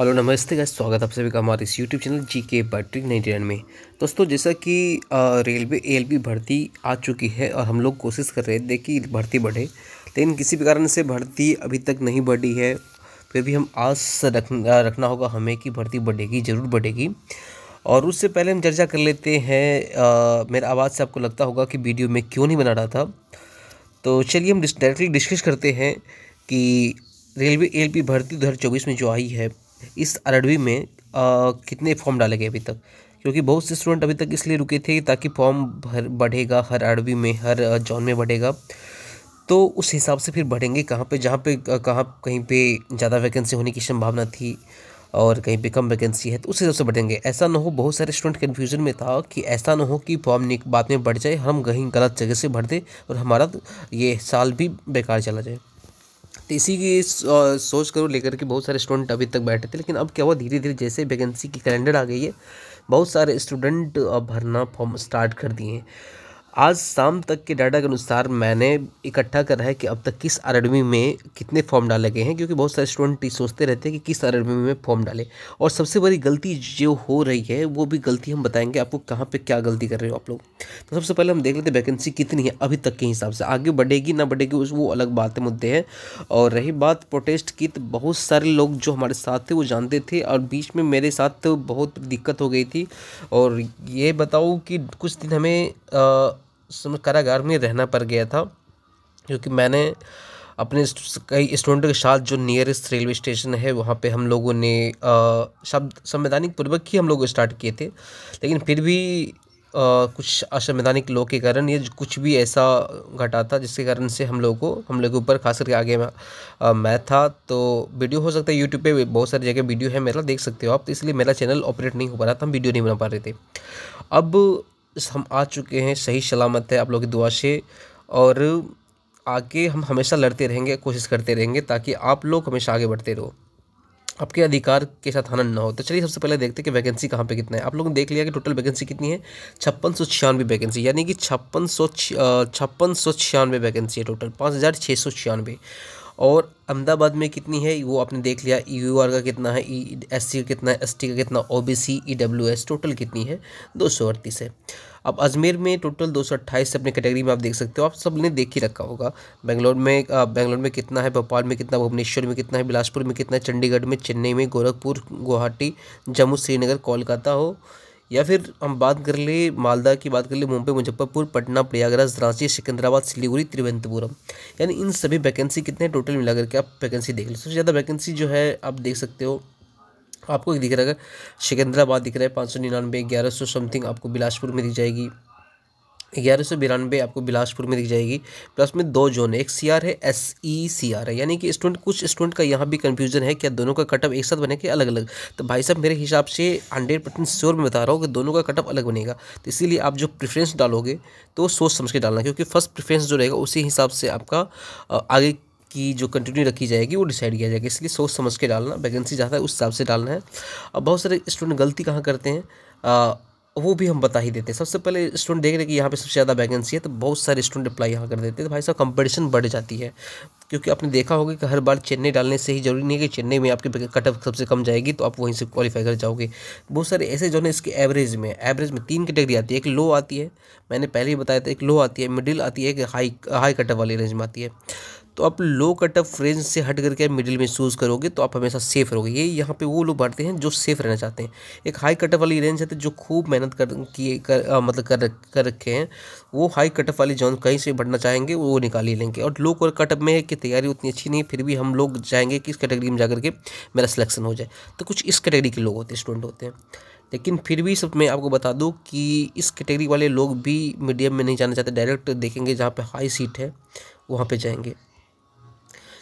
hello नमस्ते guys स्वागत आप सभी का हमारे इस यूट्यूब चैनल जी के बैटरी नाइन्टी नाइन में दोस्तों जैसा कि रेलवे एलबी भर्ती आ चुकी है और हम लोग कोशिश कर रहे थे कि भर्ती बढ़े लेकिन किसी भी कारण से भर्ती अभी तक नहीं बढ़ी है फिर भी हम आस रख रखना होगा हमें कि भर्ती बढ़ेगी ज़रूर बढ़ेगी और उससे पहले हम चर्चा कर लेते हैं मेरा आवाज़ से आपको लगता होगा कि वीडियो में क्यों नहीं बना रहा था तो चलिए हम डायरेक्टली डिस्कस करते हैं कि रेलवे एल भर्ती दो में जो आई है इस आर में आ, कितने फॉर्म डाले गए अभी तक क्योंकि बहुत से स्टूडेंट अभी तक इसलिए रुके थे ताकि फॉर्म भर बढ़ेगा हर आर में हर जॉन में बढ़ेगा तो उस हिसाब से फिर बढ़ेंगे कहाँ पे जहाँ पे कहाँ कहीं पे ज़्यादा वैकेंसी होने की संभावना थी और कहीं पे कम वैकेंसी है तो उस हिसाब से बढ़ेंगे ऐसा ना हो बहुत सारे स्टूडेंट कन्फ्यूजन में था कि ऐसा ना हो कि फॉर्म बाद में बढ़ जाए हम कहीं गलत जगह से भर दें और हमारा ये साल भी बेकार चला जाए तो इसी की सोच करो लेकर के बहुत सारे स्टूडेंट अभी तक बैठे थे लेकिन अब क्या हुआ धीरे धीरे जैसे वैकेंसी की कैलेंडर आ गई है बहुत सारे स्टूडेंट अब भरना फॉर्म स्टार्ट कर दिए हैं आज शाम तक के डाटा के अनुसार मैंने इकट्ठा करा है कि अब तक किस अकेडमी में कितने फॉर्म डाले गए हैं क्योंकि बहुत सारे स्टूडेंट सोचते रहते हैं कि किस अकेडमी में फॉर्म डाले और सबसे बड़ी गलती जो हो रही है वो भी गलती हम बताएंगे आपको कहाँ पे क्या गलती कर रहे हो आप लोग तो सबसे पहले हम देख लेते हैं वैकेंसी कितनी है अभी तक के हिसाब से आगे बढ़ेगी ना बढ़ेगी उस वो अलग बात है मुद्दे हैं और रही बात प्रोटेस्ट की तो बहुत सारे लोग जो हमारे साथ थे वो जानते थे और बीच में मेरे साथ तो बहुत दिक्कत हो गई थी और ये बताऊँ कि कुछ दिन हमें उस समय कारागार में रहना पड़ गया था क्योंकि मैंने अपने कई स्टूडेंटों के साथ जो नियरेस्ट रेलवे स्टेशन है वहाँ पे हम लोगों ने शब्द संवैधानिक पूर्वक ही हम लोग स्टार्ट किए थे लेकिन फिर भी आ, कुछ असंवैधानिक लोग के कारण ये कुछ भी ऐसा घटा था जिसके कारण से हम लोगों को हम लोग के ऊपर खास करके आगे मैथ मैं था तो वीडियो हो सकता है यूट्यूब पे बहुत सारी जगह वीडियो है मेरा देख सकते हो आप तो इसलिए मेरा चैनल ऑपरेट नहीं हो पा रहा था हम वीडियो नहीं बना पा रहे थे अब हम आ चुके हैं सही सलामत है आप लोग की दुआ से और आगे हम हमेशा लड़ते रहेंगे कोशिश करते रहेंगे ताकि आप लोग हमेशा आगे बढ़ते रहो आपके अधिकार के साथ हनन ना हो तो चलिए सबसे पहले देखते हैं कि वैकेंसी कहाँ पे कितना है आप लोगों ने देख लिया कि टोटल वैकेंसी कितनी है छप्पन सौ छियानवे वैकेंसी यानी कि छप्पन सौ छप्पन सौ छियानवे वैकेंसी है टोटल पाँच हज़ार छः सौ छियानवे और अहमदाबाद में कितनी है वो आपने देख लिया ई यू आर का कितना है ई एस सी का कितना है एस टी का कितना O B C E W S total कितनी है दो सौ अड़तीस है अब अजमेर में टोटल दो सौ अट्ठाईस अपने कैटेगरी में आप देख सकते हो आप सब ने देख ही रखा होगा बेंगलोर में बेंगलोर में कितना है भोपाल में कितना भुवनेश्वर में कितना है बिलासपुर में कितना है चंडीगढ़ में चेन्नई में गोरखपुर गुवाहाटी जम्मू श्रीनगर कोलकाता हो या फिर हम बात कर ले मालदा की बात कर ले मुंबई मुजफ्फरपुर पटना प्रयागराज रांची सिकंदराबाद सिलीगुड़ी तिरुवनंतपुरम यानी इन सभी वैकेंसी कितने टोटल मिला करके आप वैकेंसी देख लो सबसे ज़्यादा वैकेंसी जो है आप देख सकते हो आपको दिख रहा है सिकंदराबाद दिख रहा है पाँच सौ निन्यानवे ग्यारह सौ समथिंग आपको बिलासपुर में दिख जाएगी ग्यारह सौ बिरानवे आपको बिलासपुर में दिख जाएगी प्लस में दो जोन है एक सी आर है एस ई सी आर है यानी कि स्टूडेंट कुछ स्टूडेंट का यहाँ भी कन्फ्यूजन है क्या दोनों का कटअप एक साथ बने कि अलग अलग तो भाई साहब मेरे हिसाब से हंड्रेड परसेंट श्योर मैं बता रहा हूँ कि दोनों का कटअप अलग बनेगा तो इसीलिए आप जो प्रेफरेंस डालोगे तो सोच समझ के डालना क्योंकि फर्स्ट प्रेफरेंस जो रहेगा उसी हिसाब से आपका आगे की जो कंटिन्यू रखी जाएगी वो डिसाइड किया जाएगा इसलिए सोच समझ के डालना वैकेंसी जहाँ है उस हिसाब से डालना है अब बहुत सारे स्टूडेंट गलती कहाँ करते हैं वो भी हम बता ही देते हैं सबसे पहले स्टूडेंट देख रहे कि यहाँ पे सबसे ज़्यादा वैकेंसी है तो बहुत सारे स्टूडेंट अप्लाई यहाँ कर देते हैं तो भाई साहब कंपटीशन बढ़ जाती है क्योंकि आपने देखा होगा कि हर बार चेन्नई डालने से ही जरूरी नहीं है कि चेन्नई में आपकी कटअप सबसे कम जाएगी तो आप वहीं से क्वालीफाई कर जाओगे बहुत सारे ऐसे जो है इसके एवरेज में एवरेज में तीन कैटेगरी आती है एक लो आती है मैंने पहले ही बताया था एक लो आती है मिडिल आती है एक हाई हाई कटअप वाली रेंज में आती है तो आप लो कट ऑफ रेंज से हट करके मिडिल में चूज़ करोगे तो आप हमेशा सेफ रहोगे ये यहाँ पे वो लोग बढ़ते हैं जो सेफ रहना चाहते हैं एक हाई कट ऑफ वाली रेंज है तो जो खूब मेहनत कर किए कर आ, मतलब कर कर रखे हैं वो हाई कट ऑफ वाली जोन कहीं से बढ़ना चाहेंगे वो निकाल ही लेंगे और लो कट ऑफ में की तैयारी उतनी अच्छी नहीं फिर भी हम लोग चाहेंगे कि इस कैटेगरी में जा करके मेरा सिलेक्शन हो जाए तो कुछ इस कैटेगरी के लोग होते हैं स्टूडेंट होते हैं लेकिन फिर भी सब मैं आपको बता दूँ कि इस कैटेगरी वाले लोग भी मीडियम में नहीं जाना चाहते डायरेक्ट देखेंगे जहाँ पर हाई सीट है वहाँ पर जाएंगे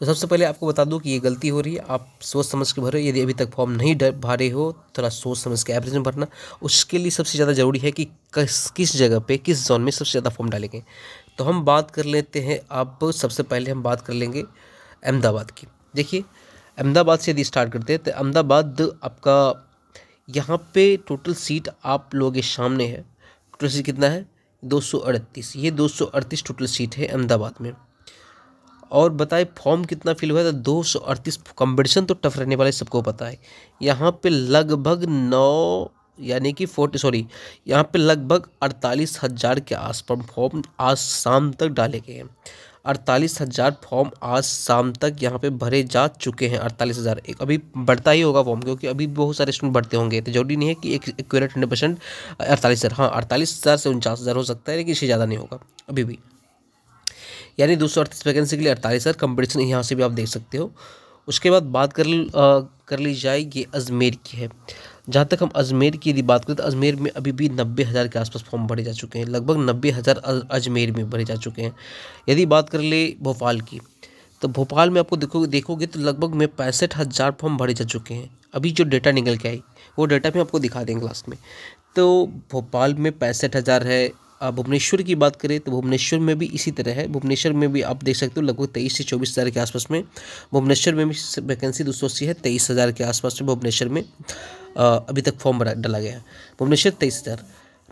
तो सबसे पहले आपको बता दूँ कि ये गलती हो रही है आप सोच समझ के भरो यदि अभी तक फॉर्म नहीं भरे हो थोड़ा सोच समझ के एवरेज में भरना उसके लिए सबसे ज़्यादा ज़रूरी है कि किस किस जगह पे किस जोन में सबसे ज़्यादा फॉर्म डालेंगे तो हम बात कर लेते हैं आप सबसे पहले हम बात कर लेंगे अहमदाबाद की देखिए अहमदाबाद से यदि स्टार्ट करते हैं तो अहमदाबाद आपका यहाँ पे टोटल सीट आप लोगों के सामने है टोटल सीट कितना है दो ये दो टोटल सीट है अहमदाबाद में और बताए फॉर्म कितना फिल हुआ था दो सौ अड़तीस कम्पटिशन तो टफ रहने वाले सबको पता है यहाँ पे लगभग नौ यानी कि फोर्टी सॉरी यहाँ पे लगभग अड़तालीस हज़ार के आसपास फॉर्म आज शाम तक डाले गए हैं अड़तालीस हज़ार फॉर्म आज शाम तक यहाँ पे भरे जा चुके हैं अड़तालीस हज़ार एक अभी बढ़ता ही होगा फॉर्म क्योंकि अभी बहुत सारे स्टूडेंट बढ़ते होंगे तो जरूरी नहीं है कि एक एक्यूरेट हंड्रेड परसेंट अड़तालीस हज़ार हाँ अड़तालीस हज़ार से उनचास हज़ार हो सकता है लेकिन इससे ज़्यादा नहीं होगा अभी भी यानी दो सौ अड़तीस वैकेंसी के लिए अड़तालीस हज़ार कंपटीशन यहाँ से भी आप देख सकते हो उसके बाद बात कर आ, कर ली जाए ये अजमेर की है जहाँ तक हम अजमेर की यदि बात करें तो अजमेर में अभी भी नब्बे हज़ार के आसपास फॉर्म भरे जा चुके हैं लगभग नब्बे हज़ार अजमेर में भरे जा चुके हैं यदि बात कर ले भोपाल की तो भोपाल में आपको देखो देखोगे तो लगभग में पैंसठ हज़ार फॉर्म भरे जा चुके हैं अभी जो डेटा निकल के आई वो डेटा भी आपको दिखा देंगे लास्ट में तो भोपाल में पैंसठ हज़ार है भुवनेश्वर की बात करें तो भुवनेश्वर में भी इसी तरह है भुवनेश्वर में भी आप देख सकते हो लगभग तेईस से चौबीस हज़ार के आसपास में भुवनेश्वर में भी वैकेंसी दो सौ अस्सी है तेईस हज़ार के आसपास में भुवनेश्वर में अभी तक फॉर्म भरा डाला गया है भुवनेश्वर तेईस हज़ार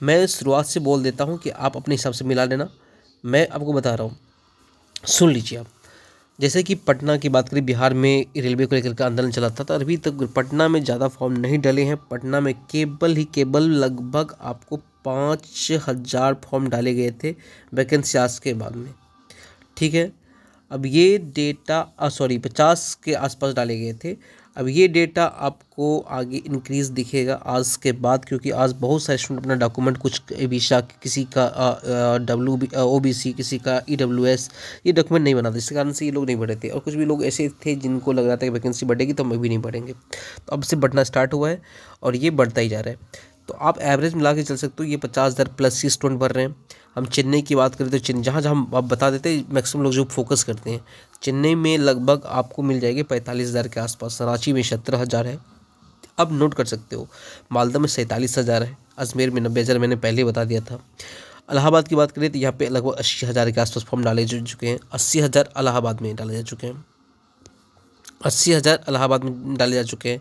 मैं शुरुआत से बोल देता हूँ कि आप अपने हिसाब से मिला लेना मैं आपको बता रहा हूँ सुन लीजिए आप जैसे कि पटना की बात करें बिहार में रेलवे को लेकर के आंदोलन चला था तो अभी तक पटना में ज़्यादा फॉर्म नहीं डले हैं पटना में केवल ही केवल लगभग आपको पाँच हज़ार फॉर्म डाले गए थे वैकेंसी आज के बाद में ठीक है अब ये डेटा सॉरी पचास के आसपास डाले गए थे अब ये डेटा आपको आगे इंक्रीज़ दिखेगा आज के बाद क्योंकि आज बहुत सारे स्टूडेंट अपना डॉक्यूमेंट कुछ वीशा किसी का W B O B C किसी का ई डब्ल्यू एस ये डॉक्यूमेंट नहीं बनाते था जिस कारण से ये लोग नहीं बढ़े थे और कुछ भी लोग ऐसे थे जिनको लग रहा था कि वैकेंसी बढ़ेगी तो हम भी नहीं बढ़ेंगे तो अब से बढ़ना स्टार्ट हुआ है और ये बढ़ता ही जा रहा है तो आप एवरेज मिला के चल सकते हो ये पचास हज़ार प्लस ही स्टूडेंट भर रहे हैं हम चेन्नई की बात करें तो चेन्नई जहाँ जहाँ हम आप बता देते हैं मैक्सिमम लोग जो फोकस करते हैं चेन्नई में लगभग आपको मिल जाएगी पैंतालीस हज़ार के आसपास रांची में सत्तर हज़ार है अब नोट कर सकते हो मालदा में सैंतालीस हज़ार है अजमेर में नब्बे हज़ार मैंने पहले बता दिया था अलाहाबाद की बात करें तो यहाँ पर लगभग अस्सी हज़ार के आसपास फॉर्म डाले जा चुके हैं अस्सी हज़ार अलाहाबाद में डाले जा चुके हैं अस्सी हज़ार अलाहाबाद में डाले जा चुके हैं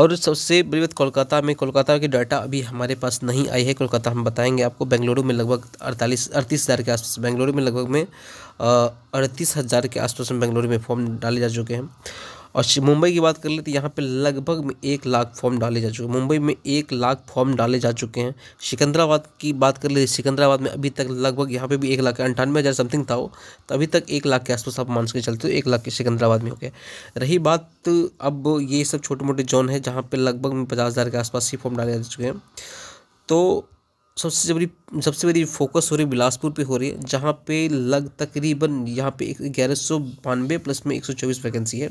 और सबसे बड़ी बात कोलकाता में कोलकाता की डाटा अभी हमारे पास नहीं आई है कोलकाता हम बताएंगे आपको बेंगलुरु में लगभग अड़तालीस अड़तीस हज़ार के आसपास बेंगलुरु में लगभग में अड़तीस हज़ार के आसपास में बेंगलुरु में फॉर्म डाले जा चुके हैं और मुंबई की बात कर ले तो यहाँ पे लगभग एक लाख फॉर्म डाले जा चुके हैं मुंबई में एक लाख फॉर्म डाले जा चुके हैं सिकंदराबाद की बात कर ले तो सिकंदराबाद में अभी तक लगभग यहाँ पे भी एक लाख अंठानवे हज़ार समथिंग था वो तो अभी तक एक लाख के आसपास आप मान के चलते हो एक लाख के सिकंदराबाद में हो गया रही बात अब ये सब छोटे मोटे जोन है जहाँ पर लगभग पचास हज़ार के आसपास ही फॉर्म डाले जा चुके हैं तो सबसे बड़ी सबसे बड़ी फोकस हो रही बिलासपुर पे हो रही है जहाँ पे लग तकरीबन यहाँ पे ग्यारह सौ बानवे प्लस में एक सौ चौबीस वैकेंसी है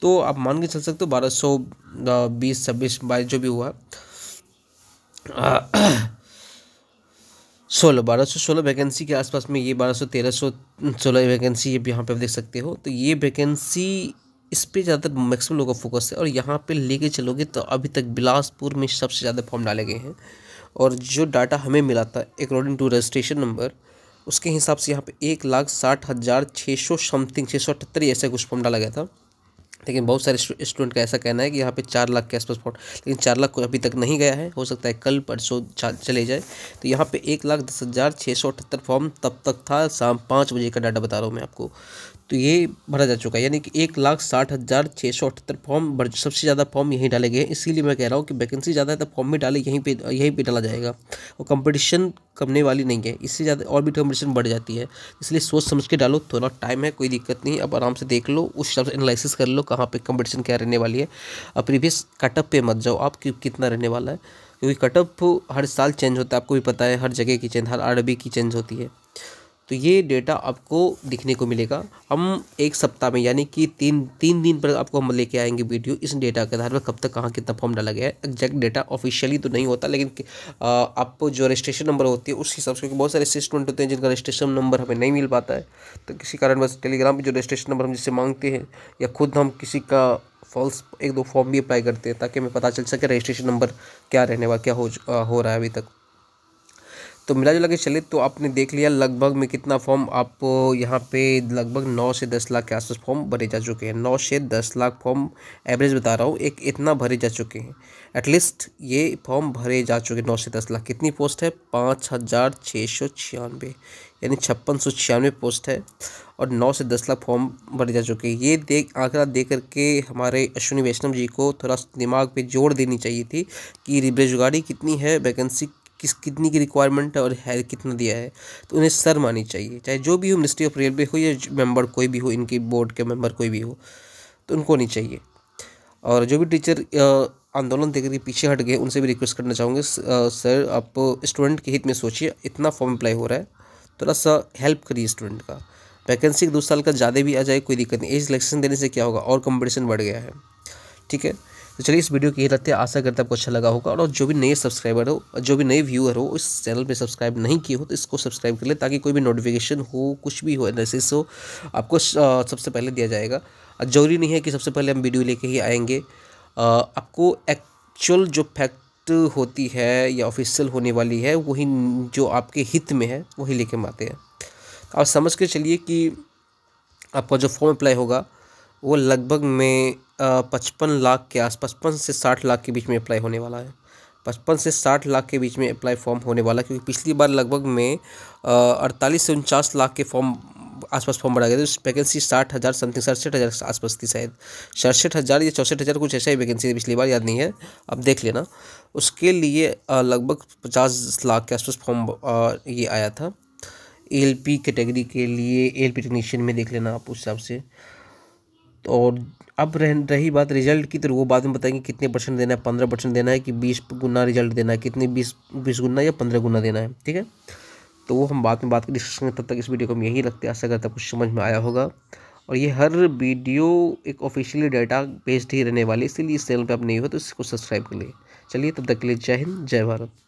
तो आप मान के चल सकते हो बारह सौ बीस छब्बीस बाईस जो भी हुआ सोलह बारह सौ सोलह वैकेंसी के आसपास में ये बारह सौ तेरह सौ सोलह वैकेंसी ये यहाँ पे आप देख सकते हो तो ये वैकेंसी इस पर ज़्यादातर मैक्सिमम लोगों का फोकस है और यहाँ पे लेके चलोगे तो अभी तक बिलासपुर में सबसे ज़्यादा फॉर्म डाले गए हैं और जो डाटा हमें मिला था अकॉर्डिंग टू रजिस्ट्रेशन नंबर उसके हिसाब से यहाँ पे एक लाख साठ हज़ार छः सौ समथिंग छः सौ अठहत्तर ऐसा कुछ फॉर्म डाला गया था लेकिन बहुत सारे स्टूडेंट का ऐसा कहना है कि यहाँ पे चार लाख के आसपास फ्रॉड लेकिन चार लाख को अभी तक नहीं गया है हो सकता है कल परसों चले जाए तो यहाँ पे एक लाख दस हज़ार छः सौ अठहत्तर फॉर्म तब तक था शाम पाँच बजे का डाटा बता रहा हूँ मैं आपको तो ये भरा जा चुका है यानी कि एक लाख साठ हज़ार छः सौ अठहत्तर फॉर्म भर सबसे ज़्यादा फॉर्म यहीं डाले गए हैं इसीलिए मैं कह रहा हूँ कि वैकेंसी ज़्यादा है तो फॉर्म भी डाले यहीं पे यहीं पे डाला जाएगा और कंपटीशन कमने वाली नहीं है इससे ज़्यादा और भी कंपटीशन बढ़ जाती है इसलिए सोच समझ के डालो थोड़ा टाइम है कोई दिक्कत नहीं अब आराम से देख लो उस हिसाब से एनालिसिस कर लो कहाँ पर कंपटीशन क्या रहने वाली है अब प्रीवियस कटअप पर मत जाओ आप कितना रहने वाला है क्योंकि कटअप हर साल चेंज होता है आपको भी पता है हर जगह की चेंज हर आरबी की चेंज होती है तो ये डेटा आपको दिखने को मिलेगा हम एक सप्ताह में यानी कि तीन तीन दिन पर आपको हम लेके आएंगे वीडियो इस डेटा के आधार पर कब तक कहाँ कितना फॉर्म डाला गया है एग्जैक्ट डेटा ऑफिशियली तो नहीं होता लेकिन आपको जो रजिस्ट्रेशन नंबर होती है उस हिसाब से बहुत सारे स्टूडेंट होते हैं जिनका रजिस्ट्रेशन नंबर हमें नहीं मिल पाता है तो किसी कारण बस टेलीग्राम पर जो रजिस्ट्रेशन नंबर हम जिससे मांगते हैं या खुद हम किसी का फॉल्स एक दो फॉर्म भी अप्लाई करते हैं ताकि हमें पता चल सके रजिस्ट्रेशन नंबर क्या रहने वाला क्या हो हो रहा है अभी तक तो मिला जुला के चले तो आपने देख लिया लगभग में कितना फॉर्म आप यहाँ पे लगभग नौ से दस लाख के आसपास फॉर्म भरे जा चुके हैं नौ से दस लाख फॉर्म एवरेज बता रहा हूँ एक इतना भरे जा चुके हैं एटलीस्ट ये फॉर्म भरे जा चुके हैं नौ से दस लाख कितनी पोस्ट है पाँच हज़ार छः सौ छियानवे यानी छप्पन सौ छियानवे पोस्ट है और नौ से दस लाख फॉर्म भरे जा चुके हैं ये देख आंकड़ा दे करके हमारे अश्विनी वैष्णव जी को थोड़ा दिमाग पर जोड़ देनी चाहिए थी कि बेरोजगारी कितनी है वैकेंसी किस कितनी की रिक्वायरमेंट है और है कितना दिया है तो उन्हें सर मानी चाहिए चाहे जो भी हो मिनिस्ट्री ऑफ रेलवे हो या मेंबर कोई भी हो इनकी बोर्ड के मेंबर कोई भी हो तो उनको नहीं चाहिए और जो भी टीचर आंदोलन देकर के पीछे हट गए उनसे भी रिक्वेस्ट करना चाहूँगे सर आप स्टूडेंट के हित में सोचिए इतना फॉर्म अप्लाई हो रहा है थोड़ा सा हेल्प करिए स्टूडेंट का वैकेंसी दो साल का ज़्यादा भी आ जाए कोई दिक्कत नहीं एज सिलेक्शन देने से क्या होगा और कंपटीशन बढ़ गया है ठीक है तो चलिए इस वीडियो की ये रखते हैं आशा करते आपको अच्छा लगा होगा और जो भी नए सब्सक्राइबर हो जो भी नए व्यूअर हो इस चैनल पर सब्सक्राइब नहीं किए हो तो इसको सब्सक्राइब कर ले ताकि कोई भी नोटिफिकेशन हो कुछ भी हो एनालिसिस हो आपको सबसे पहले दिया जाएगा जरूरी नहीं है कि सबसे पहले हम वीडियो लेके ही आएंगे आपको एक्चुअल जो फैक्ट होती है या ऑफिशियल होने वाली है वही जो आपके हित में है वही लेके आते हैं आप समझ के चलिए कि आपका जो फॉर्म अप्लाई होगा वो लगभग मैं पचपन लाख के आस पचपन से साठ लाख के बीच में अप्लाई होने वाला है पचपन से साठ लाख के बीच में अप्लाई फॉर्म होने वाला क्योंकि पिछली बार लगभग में अड़तालीस से उनचास लाख के फॉर्म आसपास फॉर्म भरा गया था उस वैकेंसी साठ हज़ार समथिंग सड़सठ हज़ार आसपास थी शायद सड़सठ हज़ार या चौंसठ हज़ार कुछ ऐसा ही वैकेंसी पिछली बार याद नहीं है अब देख लेना उसके लिए लगभग पचास लाख के आसपास फॉर्म ये आया था एल पी कैटेगरी के लिए एल पी टेक्नीशियन में देख लेना आप उस हिसाब से और अब रह रही बात रिजल्ट की तो वो बाद में बताएंगे कितने परसेंट देना है पंद्रह परसेंट देना है कि बीस गुना रिजल्ट देना है कितने बीस बीस गुना या पंद्रह गुना देना है ठीक है तो वो हम बाद में बात कर डिस्कशन करेंगे तब तक इस वीडियो को हम यही रखते हैं आशा करता कुछ समझ में आया होगा और ये हर वीडियो एक ऑफिशियली डाटा बेस्ड ही रहने वाली इसलिए इस चैनल पर आप नहीं हो तो इसको सब्सक्राइब कर लिए चलिए तब तक के लिए जय हिंद जय भारत